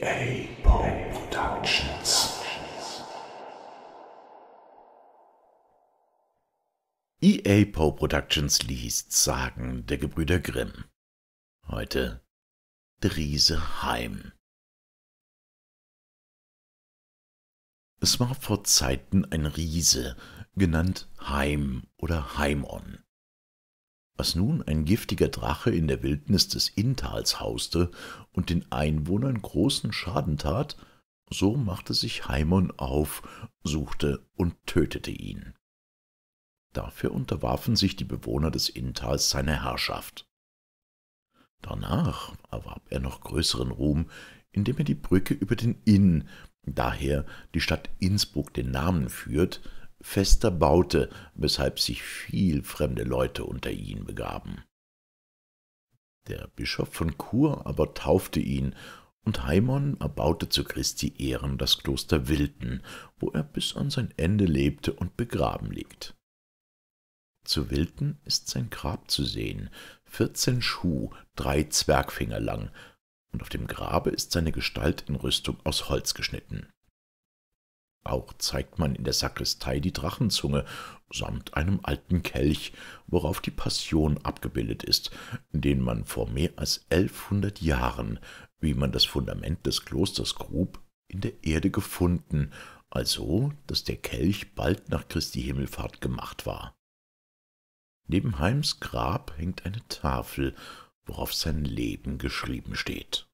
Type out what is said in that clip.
GA Productions. EA Poe Productions liest Sagen der Gebrüder Grimm. Heute Drise Heim. Es war vor Zeiten ein Riese, genannt Heim oder Heimon. Was nun ein giftiger Drache in der Wildnis des Inntals hauste und den Einwohnern großen Schaden tat, so machte sich Haimon auf, suchte und tötete ihn. Dafür unterwarfen sich die Bewohner des Inntals seiner Herrschaft. Danach erwarb er noch größeren Ruhm, indem er die Brücke über den Inn, daher die Stadt Innsbruck den Namen führt, fester baute, weshalb sich viel fremde Leute unter ihn begaben. Der Bischof von Chur aber taufte ihn, und Haimon erbaute zu Christi Ehren das Kloster Wilden, wo er bis an sein Ende lebte und begraben liegt. Zu Wilden ist sein Grab zu sehen, vierzehn Schuh, drei Zwergfinger lang, und auf dem Grabe ist seine Gestalt in Rüstung aus Holz geschnitten. Auch zeigt man in der Sakristei die Drachenzunge samt einem alten Kelch, worauf die Passion abgebildet ist, den man vor mehr als elfhundert Jahren, wie man das Fundament des Klosters grub, in der Erde gefunden, also dass der Kelch bald nach Christi Himmelfahrt gemacht war. Neben Heims Grab hängt eine Tafel, worauf sein Leben geschrieben steht.